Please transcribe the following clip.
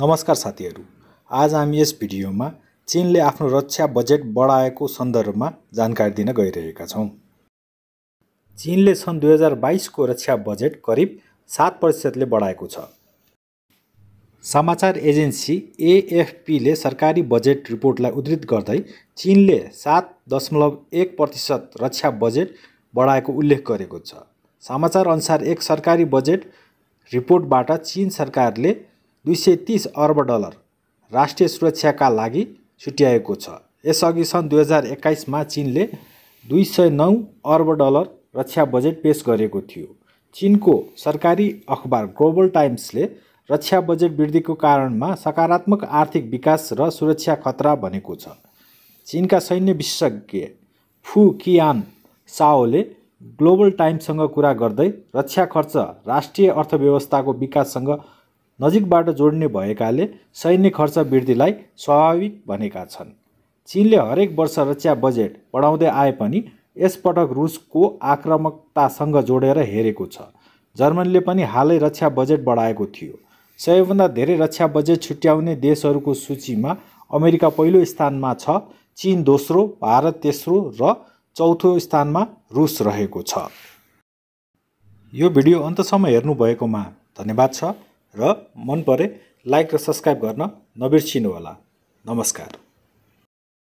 नमस्कार साथीहरू आज हामी यस भिडियोमा चिनले आफ्नो रक्षा बजेट बढाएको सन्दर्भमा जानकारी दिन गइरहेका छौँ चिनले सन् दुई हजार बाइसको रक्षा बजेट करिब सात प्रतिशतले बढाएको छ समाचार एजेन्सी एएफपीले सरकारी बजेट रिपोर्टलाई उद्धृत गर्दै चिनले सात दशमलव एक प्रतिशत रक्षा बजेट बढाएको उल्लेख गरेको छ समाचार अनुसार एक सरकारी बजेट रिपोर्टबाट चिन सरकारले दुई सय तिस अर्ब डलर राष्ट्रिय सुरक्षाका लागि छुट्याएको छ यसअघि सन् दुई हजार एक्काइसमा चिनले दुई सय नौ अर्ब डलर रक्षा बजेट पेस गरेको थियो चिनको सरकारी अखबार ग्लोबल टाइम्सले रक्षा बजेट वृद्धिको कारणमा सकारात्मक आर्थिक विकास र सुरक्षा खतरा भनेको छ चिनका सैन्य विशेषज्ञ फु कियान साओले ग्लोबल टाइम्ससँग कुरा गर्दै रक्षा खर्च राष्ट्रिय अर्थव्यवस्थाको विकाससँग नजिकबाट जोड्ने भएकाले सैन्य खर्च वृद्धिलाई स्वाभाविक भनेका छन् चिनले हरेक वर्ष रक्षा बजेट बढाउँदै आए पनि यसपटक रुसको आक्रामकतासँग जोडेर हेरेको छ जर्मनीले पनि हालै रक्षा बजेट बढाएको थियो सबैभन्दा धेरै रक्षा बजेट छुट्याउने देशहरूको सूचीमा अमेरिका पहिलो स्थानमा छ चिन दोस्रो भारत तेस्रो र चौथो स्थानमा रुस रहेको छ यो भिडियो अन्तसम्म हेर्नुभएकोमा धन्यवाद छ र मन परे लाइक र सब्सक्राइब गर्न नबिर्सिनुहोला नमस्कार